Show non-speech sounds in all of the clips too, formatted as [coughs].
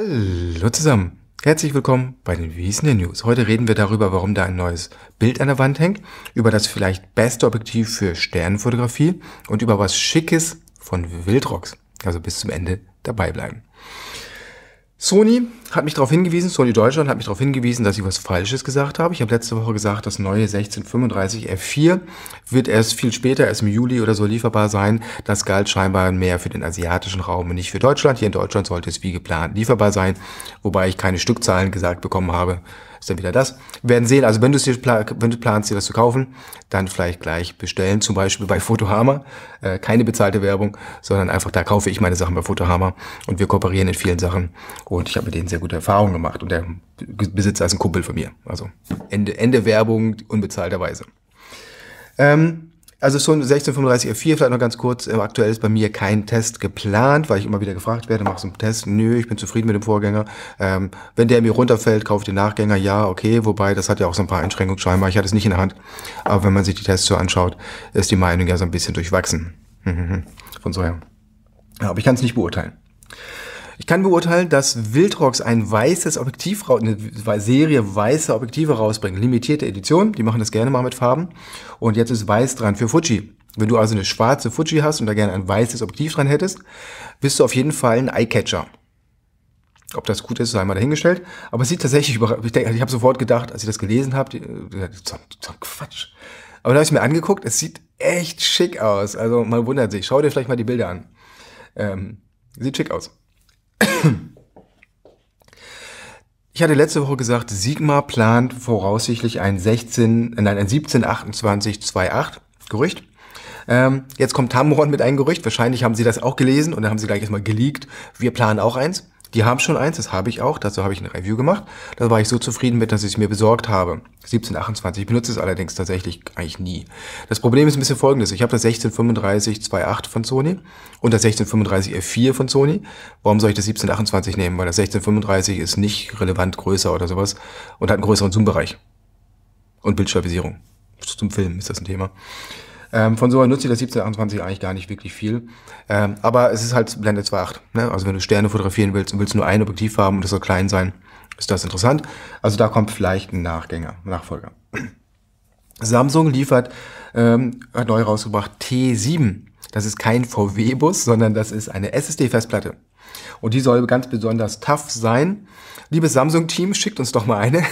Hallo zusammen. Herzlich willkommen bei den Wiesner News. Heute reden wir darüber, warum da ein neues Bild an der Wand hängt, über das vielleicht beste Objektiv für Sternenfotografie und über was Schickes von Wildrocks. Also bis zum Ende dabei bleiben. Sony hat mich darauf hingewiesen, Sony Deutschland hat mich darauf hingewiesen, dass ich was Falsches gesagt habe. Ich habe letzte Woche gesagt, das neue 1635 F4 wird erst viel später, erst im Juli oder so lieferbar sein. Das galt scheinbar mehr für den asiatischen Raum und nicht für Deutschland. Hier in Deutschland sollte es wie geplant lieferbar sein, wobei ich keine Stückzahlen gesagt bekommen habe ist dann wieder das. Wir werden sehen, also wenn du, es dir wenn du planst, dir was zu kaufen, dann vielleicht gleich bestellen, zum Beispiel bei Fotohama. Äh, keine bezahlte Werbung, sondern einfach da kaufe ich meine Sachen bei Fotohama und wir kooperieren in vielen Sachen und ich habe mit denen sehr gute Erfahrungen gemacht und der Besitzer ist ein Kumpel von mir. Also Ende, Ende Werbung unbezahlterweise. Ähm, also so ein 1635 r 4 vielleicht noch ganz kurz, äh, aktuell ist bei mir kein Test geplant, weil ich immer wieder gefragt werde, machst du einen Test? Nö, ich bin zufrieden mit dem Vorgänger. Ähm, wenn der mir runterfällt, kaufe ich den Nachgänger, ja, okay, wobei, das hat ja auch so ein paar Einschränkungen scheinbar, ich hatte es nicht in der Hand. Aber wenn man sich die Tests so anschaut, ist die Meinung ja so ein bisschen durchwachsen. Mhm, mhm, mhm. Von so her. Ja, aber ich kann es nicht beurteilen. Ich kann beurteilen, dass Wildrocks ein weißes Objektiv, eine Serie weißer Objektive rausbringt. Limitierte Edition, die machen das gerne mal mit Farben. Und jetzt ist weiß dran für Fuji. Wenn du also eine schwarze Fuji hast und da gerne ein weißes Objektiv dran hättest, bist du auf jeden Fall ein Eyecatcher. Ob das gut ist, sei mal dahingestellt. Aber es sieht tatsächlich überraschend. Ich, denke, ich habe sofort gedacht, als ich das gelesen habe, äh, Quatsch. Aber da habe ich mir angeguckt, es sieht echt schick aus. Also man wundert sich. Schau dir vielleicht mal die Bilder an. Ähm, sieht schick aus. [clears throat] Ich hatte letzte Woche gesagt, Sigma plant voraussichtlich ein 16, nein, ein 172828 Gerücht. Ähm, jetzt kommt Tamron mit einem Gerücht. Wahrscheinlich haben sie das auch gelesen und dann haben sie gleich erstmal geleakt. Wir planen auch eins. Die haben schon eins, das habe ich auch, dazu habe ich ein Review gemacht. Da war ich so zufrieden mit, dass ich es mir besorgt habe. 1728, ich benutze es allerdings tatsächlich eigentlich nie. Das Problem ist ein bisschen folgendes. Ich habe das 1635 2.8 von Sony und das 1635 F4 von Sony. Warum soll ich das 1728 nehmen? Weil das 1635 ist nicht relevant größer oder sowas und hat einen größeren Zoom-Bereich. Und Bildstabilisierung. Zum Film ist das ein Thema. Ähm, von einer nutzt ihr das 1728 eigentlich gar nicht wirklich viel. Ähm, aber es ist halt Blende 2.8. Ne? Also wenn du Sterne fotografieren willst und willst nur ein Objektiv haben und das soll klein sein, ist das interessant. Also da kommt vielleicht ein Nachgänger, Nachfolger. [clears throat] Samsung liefert, ähm, hat neu rausgebracht, T7. Das ist kein VW-Bus, sondern das ist eine SSD-Festplatte. Und die soll ganz besonders tough sein. Liebes Samsung-Team, schickt uns doch mal eine.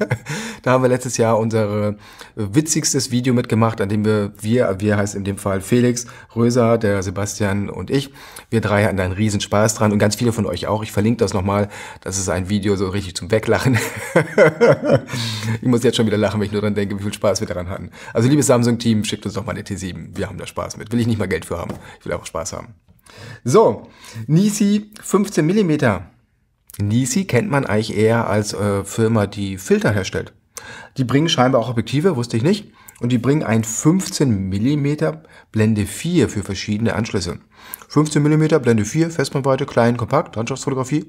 [laughs] da haben wir letztes Jahr unser äh, witzigstes Video mitgemacht, an dem wir, wir, wir heißt in dem Fall Felix, Röser, der Sebastian und ich, wir drei hatten da einen riesen Spaß dran und ganz viele von euch auch. Ich verlinke das nochmal. Das ist ein Video so richtig zum Weglachen. [laughs] ich muss jetzt schon wieder lachen, wenn ich nur dran denke, wie viel Spaß wir daran hatten. Also liebes Samsung-Team, schickt uns doch mal eine T7. Wir haben da Spaß mit. Will ich nicht mal Geld für haben. Ich will einfach Spaß haben. So, Nisi 15 Millimeter. Nisi kennt man eigentlich eher als äh, Firma, die Filter herstellt. Die bringen scheinbar auch Objektive, wusste ich nicht. Und die bringen ein 15 Millimeter Blende 4 für verschiedene Anschlüsse. 15 Millimeter Blende 4, Festbandweite, klein, kompakt, Landschaftsfotografie.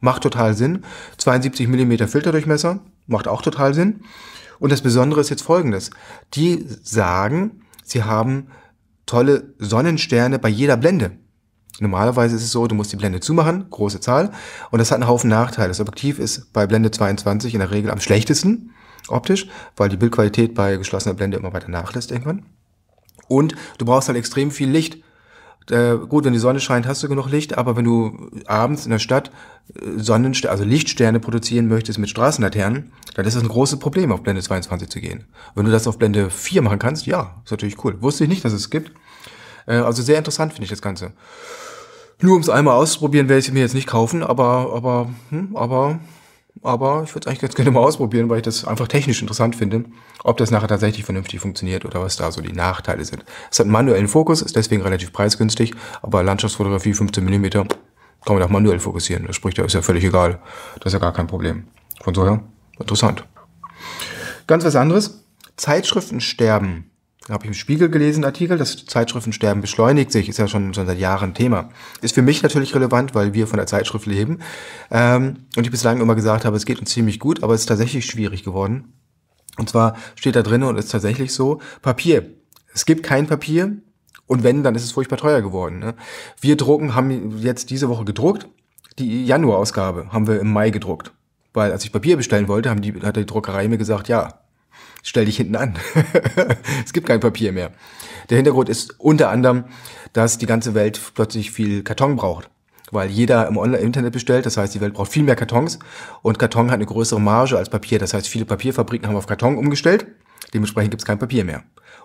Macht total Sinn. 72 Millimeter Filterdurchmesser. Macht auch total Sinn. Und das Besondere ist jetzt folgendes. Die sagen, sie haben tolle Sonnensterne bei jeder Blende. Normalerweise ist es so, du musst die Blende zumachen, große Zahl, und das hat einen Haufen Nachteile. Das Objektiv ist bei Blende 22 in der Regel am schlechtesten optisch, weil die Bildqualität bei geschlossener Blende immer weiter nachlässt irgendwann. Und du brauchst halt extrem viel Licht. Äh, gut, wenn die Sonne scheint, hast du genug Licht, aber wenn du abends in der Stadt äh, Sonnensterne, also Lichtsterne produzieren möchtest mit Straßenlaternen, dann ist das ein großes Problem, auf Blende 22 zu gehen. Wenn du das auf Blende 4 machen kannst, ja, ist natürlich cool. Wusste ich nicht, dass es gibt. Äh, also sehr interessant finde ich das Ganze. Nur um es einmal auszuprobieren, werde ich es mir jetzt nicht kaufen, aber, aber, hm, aber, aber ich würde es eigentlich ganz gerne mal ausprobieren, weil ich das einfach technisch interessant finde, ob das nachher tatsächlich vernünftig funktioniert oder was da so die Nachteile sind. Es hat einen manuellen Fokus, ist deswegen relativ preisgünstig, aber Landschaftsfotografie 15 mm kann man auch manuell fokussieren. Das spricht ja, ist ja völlig egal. Das ist ja gar kein Problem. Von so her, interessant. Ganz was anderes. Zeitschriften sterben habe ich im Spiegel gelesen, Artikel, das Zeitschriftensterben beschleunigt sich, ist ja schon, schon seit Jahren Thema. Ist für mich natürlich relevant, weil wir von der Zeitschrift leben. Ähm, und ich bislang immer gesagt habe, es geht uns ziemlich gut, aber es ist tatsächlich schwierig geworden. Und zwar steht da drin und ist tatsächlich so, Papier. Es gibt kein Papier und wenn, dann ist es furchtbar teuer geworden. Ne? Wir drucken, haben jetzt diese Woche gedruckt. Die Januarausgabe haben wir im Mai gedruckt. Weil als ich Papier bestellen wollte, haben die, hat die Druckerei mir gesagt, ja, stell dich hinten an. [laughs] es gibt kein Papier mehr. Der Hintergrund ist unter anderem, dass die ganze Welt plötzlich viel Karton braucht. Weil jeder im Online Internet bestellt, das heißt, die Welt braucht viel mehr Kartons und Karton hat eine größere Marge als Papier. Das heißt, viele Papierfabriken haben auf Karton umgestellt, dementsprechend gibt es kein Papier mehr.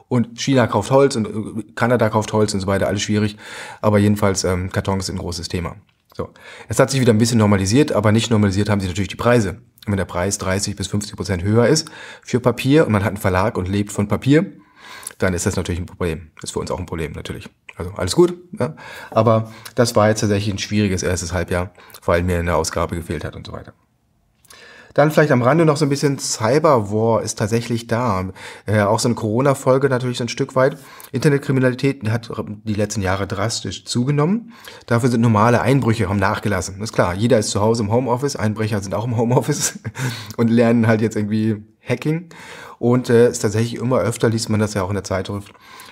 Und China kauft Holz und äh, Kanada kauft Holz und so weiter, alles schwierig. Aber jedenfalls, ähm, Karton ist ein großes Thema. So. Es hat sich wieder ein bisschen normalisiert, aber nicht normalisiert haben sich natürlich die Preise. Und wenn der Preis 30 bis 50 Prozent höher ist für Papier und man hat einen Verlag und lebt von Papier, dann ist das natürlich ein Problem. Ist für uns auch ein Problem, natürlich. Also alles gut. Ja? Aber das war jetzt tatsächlich ein schwieriges erstes Halbjahr, weil mir eine Ausgabe gefehlt hat und so weiter. Dann vielleicht am Rande noch so ein bisschen Cyberwar ist tatsächlich da. Äh, auch so eine Corona-Folge natürlich so ein Stück weit. Internetkriminalität hat die letzten Jahre drastisch zugenommen. Dafür sind normale Einbrüche haben nachgelassen. Das ist klar. Jeder ist zu Hause im Homeoffice. Einbrecher sind auch im Homeoffice [laughs] und lernen halt jetzt irgendwie Hacking. Und äh, ist tatsächlich immer öfter, liest man das ja auch in der Zeitung,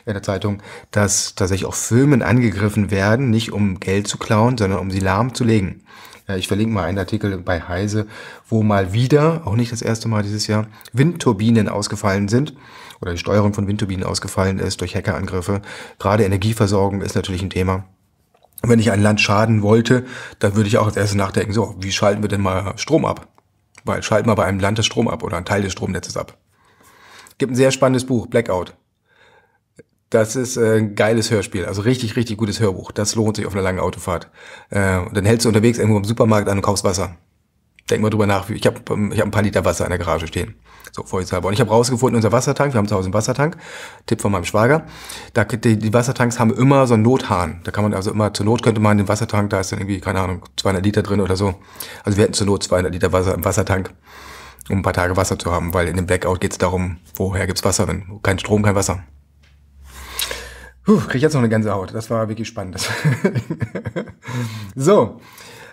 in der Zeitung, dass tatsächlich auch Firmen angegriffen werden, nicht um Geld zu klauen, sondern um sie lahmzulegen. Äh, ich verlinke mal einen Artikel bei Heise, wo mal wieder, auch nicht das erste Mal dieses Jahr, Windturbinen ausgefallen sind oder die Steuerung von Windturbinen ausgefallen ist durch Hackerangriffe. Gerade Energieversorgung ist natürlich ein Thema. Wenn ich ein Land schaden wollte, dann würde ich auch als erstes nachdenken, so, wie schalten wir denn mal Strom ab? Weil schalten wir bei einem Land das Strom ab oder einen Teil des Stromnetzes ab. Gibt ein sehr spannendes Buch, Blackout. Das ist äh, ein geiles Hörspiel, also richtig, richtig gutes Hörbuch. Das lohnt sich auf einer langen Autofahrt. Äh, und dann hältst du unterwegs irgendwo im Supermarkt an und kaufst Wasser. Denk mal drüber nach. Ich habe ähm, ich hab ein paar Liter Wasser in der Garage stehen. So, vorsichtshalber. Und ich habe rausgefunden, unser Wassertank, wir haben zu Hause einen Wassertank, Tipp von meinem Schwager, da, die, die Wassertanks haben immer so einen Nothahn. Da kann man also immer, zur Not könnte man den Wassertank, da ist dann irgendwie, keine Ahnung, 200 Liter drin oder so. Also wir hätten zur Not 200 Liter Wasser im Wassertank, um ein paar Tage Wasser zu haben, weil in dem Blackout geht es darum, woher gibt's Wasser, wenn kein Strom, kein Wasser. Puh, krieg ich jetzt noch eine Haut. Das war wirklich spannend. [laughs] so.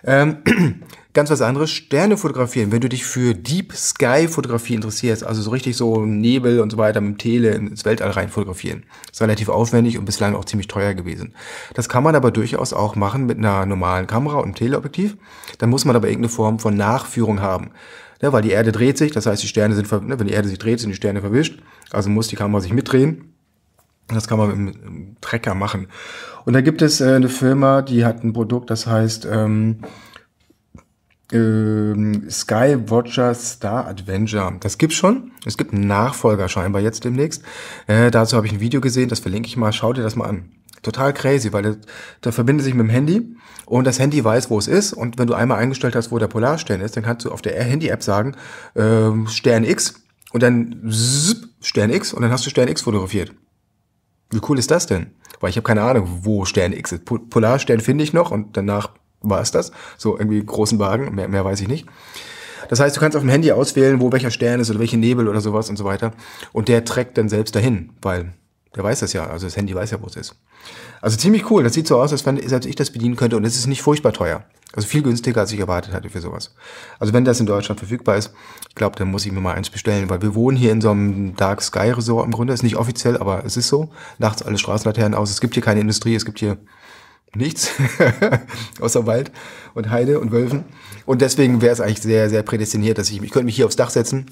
Ähm, [clears throat] ganz was anderes, Sterne fotografieren. Wenn du dich für Deep Sky Fotografie interessierst, also so richtig so Nebel und so weiter mit dem Tele ins Weltall rein fotografieren, ist relativ aufwendig und bislang auch ziemlich teuer gewesen. Das kann man aber durchaus auch machen mit einer normalen Kamera und einem Teleobjektiv. Dann muss man aber irgendeine Form von Nachführung haben. Ja, weil die Erde dreht sich, das heißt, die Sterne sind, ne, wenn die Erde sich dreht, sind die Sterne verwischt. Also muss die Kamera sich mitdrehen das kann man mit einem Trecker machen. Und da gibt es äh, eine Firma, die hat ein Produkt, das heißt ähm, äh, Sky Watcher Star Adventure. Das gibt's schon. Es gibt einen Nachfolger scheinbar jetzt demnächst. Äh, dazu habe ich ein Video gesehen, das verlinke ich mal. Schau dir das mal an. Total crazy, weil da verbindet sich mit dem Handy und das Handy weiß, wo es ist. Und wenn du einmal eingestellt hast, wo der Polarstern ist, dann kannst du auf der Handy-App sagen, äh, Stern X und dann zip, Stern X und dann hast du Stern X fotografiert. Wie cool ist das denn? Weil ich habe keine Ahnung, wo Stern X ist. Polarstern finde ich noch und danach war es das. So irgendwie großen Wagen, mehr, mehr weiß ich nicht. Das heißt, du kannst auf dem Handy auswählen, wo welcher Stern ist oder welche Nebel oder sowas und so weiter. Und der trägt dann selbst dahin, weil der weiß das ja. Also das Handy weiß ja, wo es ist. Also ziemlich cool. Das sieht so aus, als wenn selbst ich das bedienen könnte und es ist nicht furchtbar teuer. Also viel günstiger, als ich erwartet hatte für sowas. Also wenn das in Deutschland verfügbar ist, ich glaube, dann muss ich mir mal eins bestellen, weil wir wohnen hier in so einem Dark Sky Resort im Grunde. Ist nicht offiziell, aber es ist so. Nachts alle Straßenlaternen aus. Es gibt hier keine Industrie, es gibt hier nichts [laughs] außer Wald und Heide und Wölfen. Und deswegen wäre es eigentlich sehr, sehr prädestiniert, dass ich, ich könnte mich hier aufs Dach setzen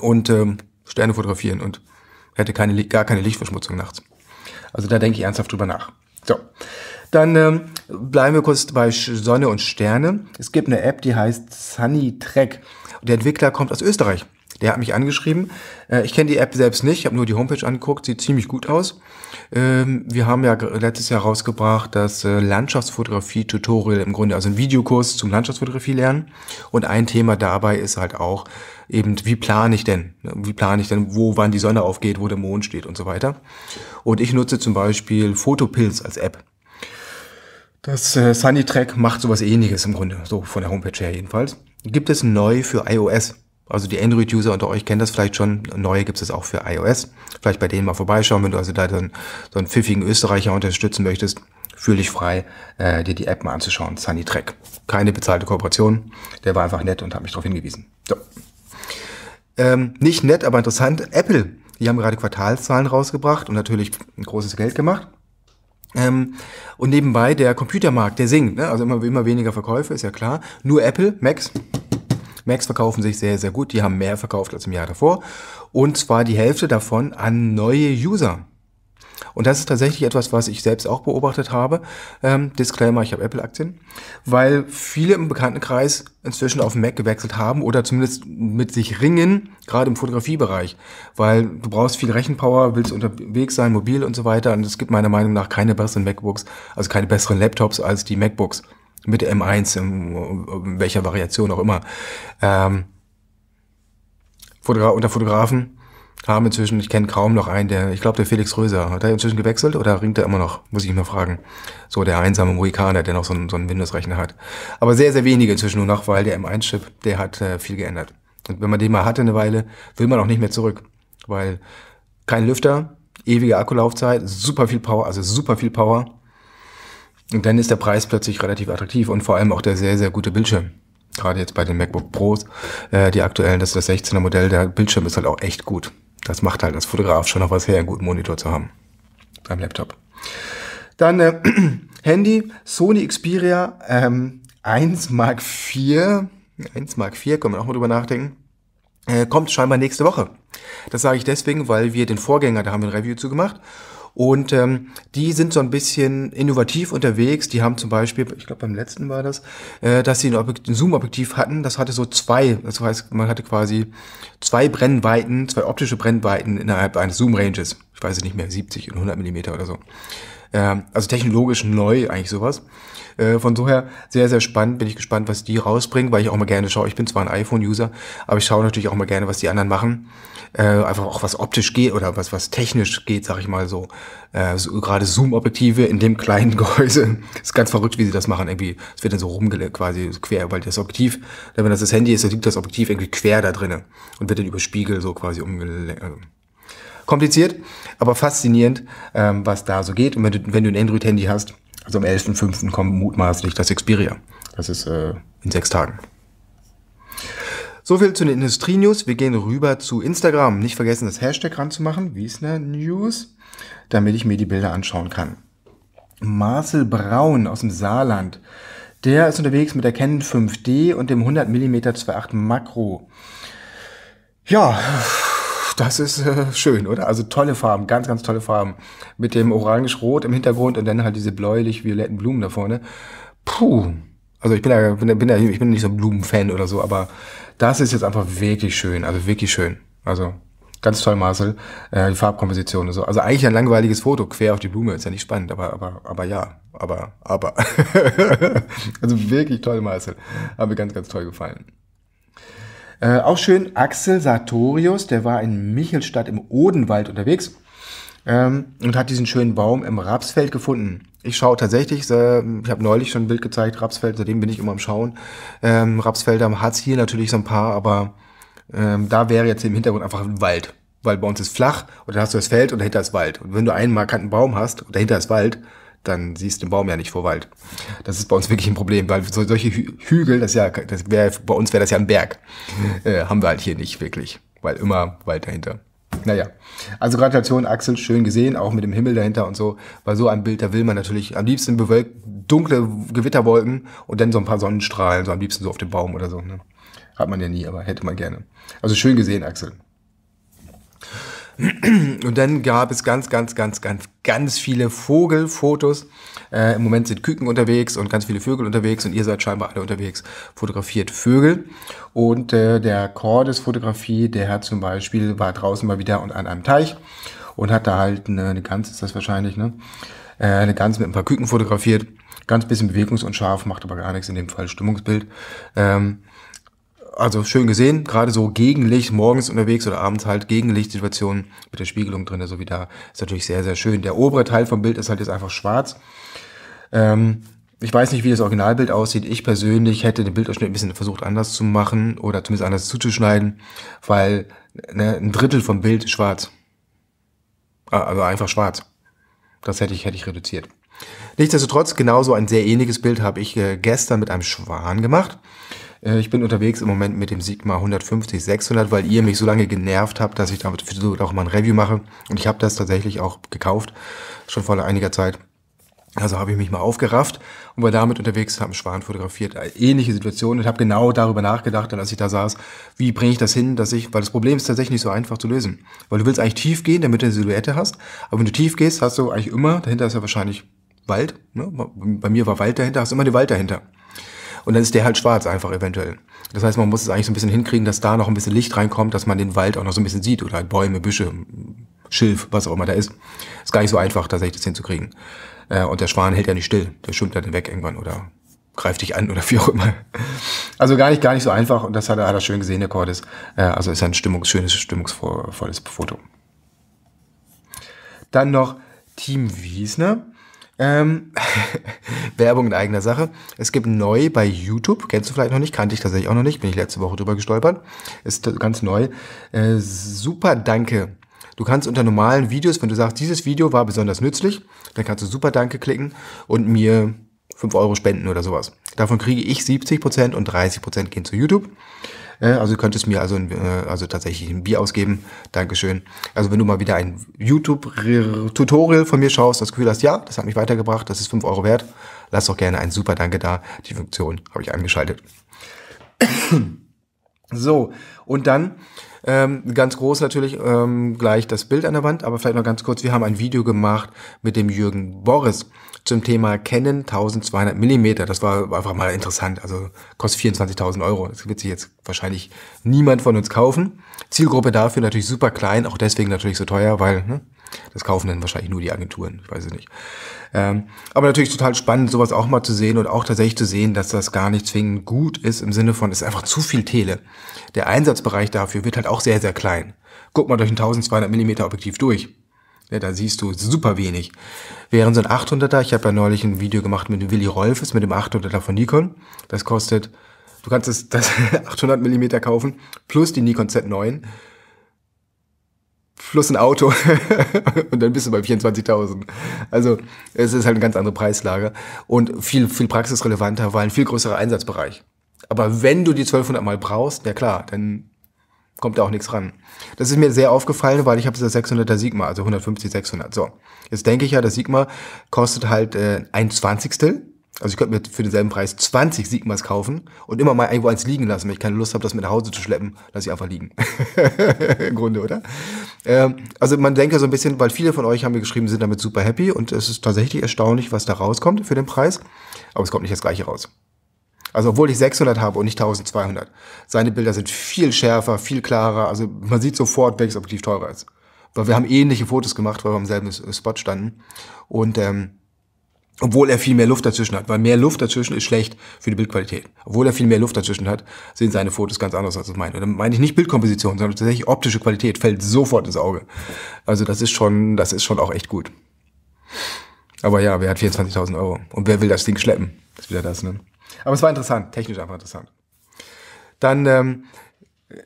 und ähm, Sterne fotografieren und hätte keine, gar keine Lichtverschmutzung nachts. Also da denke ich ernsthaft drüber nach. So. Dann ähm, bleiben wir kurz bei Sonne und Sterne. Es gibt eine App, die heißt Sunny Track. Der Entwickler kommt aus Österreich. Der hat mich angeschrieben. Äh, ich kenne die App selbst nicht, habe nur die Homepage angeguckt, sieht ziemlich gut aus. Ähm, wir haben ja letztes Jahr rausgebracht, das äh, Landschaftsfotografie-Tutorial im Grunde, also ein Videokurs zum Landschaftsfotografie lernen. Und ein Thema dabei ist halt auch eben, wie plane ich denn? Ne, wie plane ich denn, wo wann die Sonne aufgeht, wo der Mond steht und so weiter. Und ich nutze zum Beispiel Fotopilz als App. Das äh, SunnyTrack macht sowas ähnliches im Grunde, so von der Homepage her jedenfalls. Gibt es neu für iOS. Also die Android-User unter euch kennen das vielleicht schon. Neue gibt es auch für iOS. Vielleicht bei denen mal vorbeischauen, wenn du also da dann so einen pfiffigen Österreicher unterstützen möchtest. Fühl dich frei, äh, dir die App mal anzuschauen. SunnyTrack. Keine bezahlte Kooperation. Der war einfach nett und hat mich darauf hingewiesen. So. Ähm, nicht nett, aber interessant. Apple. Die haben gerade Quartalszahlen rausgebracht und natürlich ein großes Geld gemacht. Ähm, und nebenbei der Computermarkt, der sinkt, ne? also immer, immer weniger Verkäufe, ist ja klar. Nur Apple, Macs, Macs verkaufen sich sehr, sehr gut. Die haben mehr verkauft als im Jahr davor. Und zwar die Hälfte davon an neue User. Und das ist tatsächlich etwas, was ich selbst auch beobachtet habe. Ähm, Disclaimer, ich habe Apple-Aktien, weil viele im Bekanntenkreis inzwischen auf Mac gewechselt haben oder zumindest mit sich ringen, gerade im Fotografiebereich, weil du brauchst viel Rechenpower, willst unterwegs sein, mobil und so weiter. Und es gibt meiner Meinung nach keine besseren MacBooks, also keine besseren Laptops als die MacBooks mit M1, in welcher Variation auch immer. Ähm, Fotogra unter Fotografen haben inzwischen, ich kenne kaum noch einen, der, ich glaube, der Felix Röser, hat er inzwischen gewechselt oder ringt er immer noch? Muss ich mal fragen. So der einsame Mohikaner, der noch so einen, so einen Windows-Rechner hat. Aber sehr, sehr wenige inzwischen nur noch, weil der M1-Chip, der hat äh, viel geändert. Und wenn man den mal hatte eine Weile, will man auch nicht mehr zurück, weil kein Lüfter, ewige Akkulaufzeit, super viel Power, also super viel Power. Und dann ist der Preis plötzlich relativ attraktiv und vor allem auch der sehr, sehr gute Bildschirm. Gerade jetzt bei den MacBook Pros, äh, die aktuellen, das ist das 16er Modell, der Bildschirm ist halt auch echt gut. Das macht halt als Fotograf schon noch was her, einen guten Monitor zu haben. Beim Laptop. Dann äh, [clears throat] Handy, Sony Xperia ähm, 1 Mark 4. 1 Mark 4, können wir auch mal drüber nachdenken. Äh, kommt scheinbar nächste Woche. Das sage ich deswegen, weil wir den Vorgänger, da haben wir ein Review zu gemacht. Und ähm, die sind so ein bisschen innovativ unterwegs. Die haben zum Beispiel, ich glaube beim letzten war das, äh, dass sie ein, ein Zoom-Objektiv hatten. Das hatte so zwei, das heißt, man hatte quasi zwei Brennweiten, zwei optische Brennweiten innerhalb eines Zoom-Ranges. Ich weiß es nicht mehr, 70 und 100 Millimeter oder so. Äh, also technologisch neu eigentlich sowas. Äh, von her sehr, sehr spannend. Bin ich gespannt, was die rausbringen, weil ich auch mal gerne schaue. Ich bin zwar ein iPhone-User, aber ich schaue natürlich auch mal gerne, was die anderen machen äh, einfach auch was optisch geht oder was, was technisch geht, sag ich mal so. Äh, so Gerade Zoom-Objektive in dem kleinen [laughs] Gehäuse. ist ganz verrückt, wie sie das machen. Irgendwie, es wird dann so rumgelegt, quasi so quer, weil das Objektiv, wenn das das Handy ist, dann liegt das Objektiv irgendwie quer da drinnen und wird dann über Spiegel so quasi umgelenkt. Also kompliziert, aber faszinierend, ähm, was da so geht. Und wenn du, wenn du ein Android-Handy hast, also am 11.05. kommt mutmaßlich das Xperia. Das ist äh, in sechs Tagen. So viel zu den Industrie-News. Wir gehen rüber zu Instagram. Nicht vergessen, das Hashtag ranzumachen, Wiesner News, damit ich mir die Bilder anschauen kann. Marcel Braun aus dem Saarland. Der ist unterwegs mit der Canon 5D und dem 100 mm 2.8 Makro. Ja, das ist äh, schön, oder? Also tolle Farben, ganz, ganz tolle Farben. Mit dem orange-rot im Hintergrund und dann halt diese bläulich-violetten Blumen da vorne. Puh, also ich bin ja, bin, bin ja, ich bin nicht so ein Blumenfan oder so, aber das ist jetzt einfach wirklich schön, also wirklich schön. Also ganz toll, Marcel, äh, die Farbkomposition und so. Also eigentlich ein langweiliges Foto, quer auf die Blume, ist ja nicht spannend, aber, aber, aber ja, aber, aber. [laughs] also wirklich toll, Marcel, hat mir ganz, ganz toll gefallen. Äh, auch schön, Axel Sartorius, der war in Michelstadt im Odenwald unterwegs ähm, und hat diesen schönen Baum im Rapsfeld gefunden. Ich schaue tatsächlich, äh, ich habe neulich schon ein Bild gezeigt, Rapsfeld, seitdem bin ich immer am Schauen. Ähm, Rapsfelder hat's hier natürlich so ein paar, aber ähm, da wäre jetzt im Hintergrund einfach ein Wald. Weil bei uns ist flach und dann hast du das Feld und dahinter ist Wald. Und wenn du einen markanten Baum hast und dahinter ist Wald, dann siehst du den Baum ja nicht vor Wald. Das ist bei uns wirklich ein Problem, weil so, solche Hü Hügel, das ja, das wäre bei uns wäre das ja ein Berg, äh, haben wir halt hier nicht wirklich, weil immer Wald dahinter. Naja, also Gratulation Axel, schön gesehen, auch mit dem Himmel dahinter und so. Bei so einem Bild, da will man natürlich am liebsten bewölkt, dunkle Gewitterwolken und dann so ein paar Sonnenstrahlen, so am liebsten so auf dem Baum oder so. Ne? Hat man ja nie, aber hätte man gerne. Also schön gesehen, Axel. [clears throat] Und dann gab es ganz, ganz, ganz, ganz, ganz viele Vogelfotos. Äh, Im Moment sind Küken unterwegs und ganz viele Vögel unterwegs und ihr seid scheinbar alle unterwegs, fotografiert Vögel. Und äh, der Cordes-Fotografie, der hat zum Beispiel, war draußen mal wieder und an einem Teich und hat da halt eine, eine Gans, ist das wahrscheinlich, ne? Äh, eine Gans mit ein paar Küken fotografiert. Ganz bisschen bewegungsunscharf, macht aber gar nichts in dem Fall, Stimmungsbild. Ähm, also schön gesehen, gerade so Gegenlicht morgens unterwegs oder abends halt Gegenlichtsituationen mit der Spiegelung drin, so also wie da, ist natürlich sehr, sehr schön. Der obere Teil vom Bild ist halt jetzt einfach schwarz. Ähm, ich weiß nicht, wie das Originalbild aussieht. Ich persönlich hätte den Bildausschnitt ein bisschen versucht anders zu machen oder zumindest anders zuzuschneiden, weil ne, ein Drittel vom Bild ist schwarz. Ah, also einfach schwarz. Das hätte ich, hätte ich reduziert. Nichtsdestotrotz, genauso ein sehr ähnliches Bild habe ich äh, gestern mit einem Schwan gemacht. Äh, ich bin unterwegs im Moment mit dem Sigma 150 600, weil ihr mich so lange genervt habt, dass ich damit auch mal ein Review mache. Und ich habe das tatsächlich auch gekauft, schon vor einiger Zeit. Also habe ich mich mal aufgerafft und war damit unterwegs, habe einen Schwan fotografiert, äh, ähnliche Situation und habe genau darüber nachgedacht, als ich da saß, wie bringe ich das hin, dass ich, weil das Problem ist tatsächlich nicht so einfach zu lösen, weil du willst eigentlich tief gehen, damit du eine Silhouette hast, aber wenn du tief gehst, hast du eigentlich immer, dahinter ist ja wahrscheinlich Wald, ne? bei mir war Wald dahinter, hast immer den Wald dahinter. Und dann ist der halt schwarz einfach eventuell. Das heißt, man muss es eigentlich so ein bisschen hinkriegen, dass da noch ein bisschen Licht reinkommt, dass man den Wald auch noch so ein bisschen sieht oder halt Bäume, Büsche, Schilf, was auch immer da ist. Ist gar nicht so einfach, tatsächlich das hinzukriegen. Äh, und der Schwan hält ja nicht still. Der schwimmt dann weg irgendwann oder greift dich an oder wie auch immer. Also gar nicht, gar nicht so einfach. Und das hat er, hat er schön gesehen, der Cordes. Äh, also ist ein stimmungs, schönes, stimmungsvolles Foto. Dann noch Team Wiesner. Ähm, [laughs] Werbung in eigener Sache. Es gibt neu bei YouTube, kennst du vielleicht noch nicht, kannte ich tatsächlich auch noch nicht, bin ich letzte Woche drüber gestolpert. Ist ganz neu. Äh, super Danke. Du kannst unter normalen Videos, wenn du sagst, dieses Video war besonders nützlich, dann kannst du Super Danke klicken und mir 5 Euro spenden oder sowas. Davon kriege ich 70% und 30% gehen zu YouTube. Ne? Also du könntest mir also, äh, also tatsächlich ein Bier ausgeben. Dankeschön. Also wenn du mal wieder ein YouTube-Tutorial von mir schaust, das Gefühl hast, ja, das hat mich weitergebracht, das ist 5 Euro wert, lass doch gerne ein super Danke da. Die Funktion habe ich eingeschaltet. [coughs] so, und dann ähm, ganz groß natürlich ähm, gleich das Bild an der Wand, aber vielleicht noch ganz kurz, wir haben ein Video gemacht mit dem Jürgen Boris zum Thema Canon 1200 Millimeter. Das war einfach mal interessant, also kostet 24.000 Euro. Das wird sich jetzt wahrscheinlich niemand von uns kaufen. Zielgruppe dafür natürlich super klein, auch deswegen natürlich so teuer, weil ne, das kaufen dann wahrscheinlich nur die Agenturen, ich weiß es nicht. Ähm, aber natürlich total spannend, sowas auch mal zu sehen und auch tatsächlich zu sehen, dass das gar nicht zwingend gut ist im Sinne von, es ist einfach zu viel Tele. Der Einsatzbereich dafür wird halt auch sehr, sehr klein. Guck mal durch ein 1200 mm Objektiv durch. Ja, da siehst du super wenig. Während so ein 800er, ich habe ja neulich ein Video gemacht mit dem Willi Rolfes, mit dem 800er von Nikon. Das kostet, du kannst das, das 800 mm kaufen, plus die Nikon Z9 plus ein Auto [laughs] und dann bist du bei 24.000. Also es ist halt eine ganz andere Preislage und viel, viel praxisrelevanter, weil ein viel größerer Einsatzbereich. Aber wenn du die 1200 mal brauchst, ja klar, dann kommt da auch nichts ran. Das ist mir sehr aufgefallen, weil ich habe das 600er Sigma, also 150, 600. So, jetzt denke ich ja, das Sigma kostet halt äh, ein Zwanzigstel also ich könnte mir für denselben Preis 20 Sigmas kaufen und immer mal irgendwo eins liegen lassen. Wenn ich keine Lust habe, das mit nach Hause zu schleppen, lasse ich einfach liegen. [laughs] Im Grunde, oder? Ähm, also man denke so ein bisschen, weil viele von euch haben mir geschrieben, sind damit super happy und es ist tatsächlich erstaunlich, was da rauskommt für den Preis. Aber es kommt nicht das gleiche raus. Also obwohl ich 600 habe und nicht 1200. Seine Bilder sind viel schärfer, viel klarer. Also man sieht sofort, welches Objektiv teurer ist. Weil wir haben ähnliche Fotos gemacht, weil wir am selben Spot standen. Und ähm, obwohl er viel mehr Luft dazwischen hat, weil mehr Luft dazwischen ist schlecht für die Bildqualität. Obwohl er viel mehr Luft dazwischen hat, sehen seine Fotos ganz anders als meine. Und dann meine ich nicht Bildkomposition, sondern tatsächlich optische Qualität fällt sofort ins Auge. Also das ist schon, das ist schon auch echt gut. Aber ja, wer hat 24.000 Euro? Und wer will das Ding schleppen? Das ist wieder das, ne? Aber es war interessant, technisch einfach interessant. Dann ähm,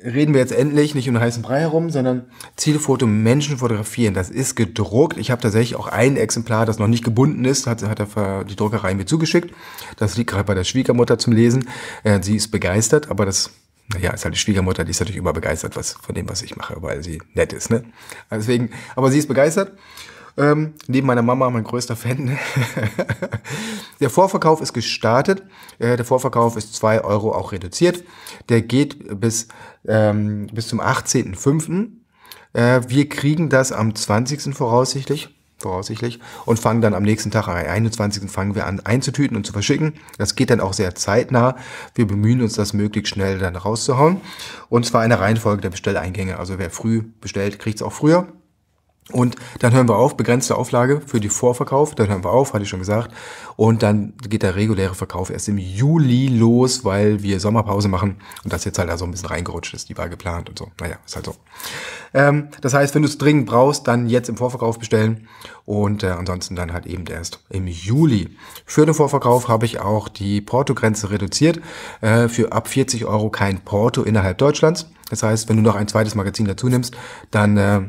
reden wir jetzt endlich nicht um den heißen Brei herum, sondern Zielfoto Menschen fotografieren. Das ist gedruckt. Ich habe tatsächlich auch ein Exemplar, das noch nicht gebunden ist, hat, hat er die Druckerei mir zugeschickt. Das liegt gerade bei der Schwiegermutter zum Lesen. Äh, sie ist begeistert, aber das, naja, ist halt die Schwiegermutter, die ist natürlich überbegeistert was, von dem, was ich mache, weil sie nett ist. Ne? Also deswegen, aber sie ist begeistert. Ähm, neben meiner Mama mein größter Fan. [laughs] der Vorverkauf ist gestartet. Äh, der Vorverkauf ist zwei Euro auch reduziert. Der geht bis, ähm, bis zum 18.05. Äh, wir kriegen das am 20. voraussichtlich voraussichtlich, und fangen dann am nächsten Tag, am 21. fangen wir an einzutüten und zu verschicken. Das geht dann auch sehr zeitnah. Wir bemühen uns, das möglichst schnell dann rauszuhauen. Und zwar in der Reihenfolge der Bestelleingänge. Also wer früh bestellt, kriegt es auch früher. Und dann hören wir auf, begrenzte Auflage für die Vorverkauf, dann hören wir auf, hatte ich schon gesagt. Und dann geht der reguläre Verkauf erst im Juli los, weil wir Sommerpause machen und das jetzt halt da so ein bisschen reingerutscht ist, die war geplant und so. Naja, ist halt so. Ähm, das heißt, wenn du es dringend brauchst, dann jetzt im Vorverkauf bestellen und äh, ansonsten dann halt eben erst im Juli. Für den Vorverkauf habe ich auch die Porto-Grenze reduziert, äh, für ab 40 Euro kein Porto innerhalb Deutschlands. Das heißt, wenn du noch ein zweites Magazin dazu nimmst, dann... Äh,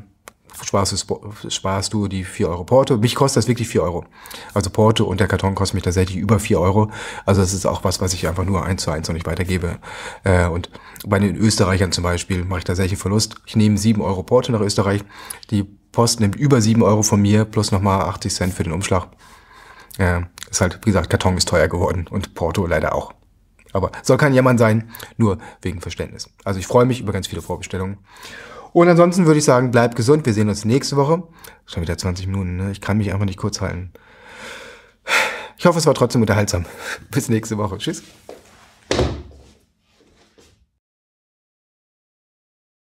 sparst du, sparst du die 4 Euro Porto. Mich kostet das wirklich 4 Euro. Also Porto und der Karton kostet mich tatsächlich über 4 Euro. Also das ist auch was, was ich einfach nur eins zu eins noch nicht weitergebe. Äh, und bei den Österreichern zum Beispiel mache ich tatsächlich Verlust. Ich nehme 7 Euro Porto nach Österreich. Die Post nimmt über 7 Euro von mir, plus nochmal 80 Cent für den Umschlag. Äh, ist halt, wie gesagt, Karton ist teuer geworden und Porto leider auch. Aber soll kein Jammern sein, nur wegen Verständnis. Also ich freue mich über ganz viele Vorbestellungen. Und ansonsten würde ich sagen, bleibt gesund. Wir sehen uns nächste Woche. Schon wieder 20 Minuten, ne? Ich kann mich einfach nicht kurz halten. Ich hoffe, es war trotzdem unterhaltsam. [laughs] Bis nächste Woche. Tschüss.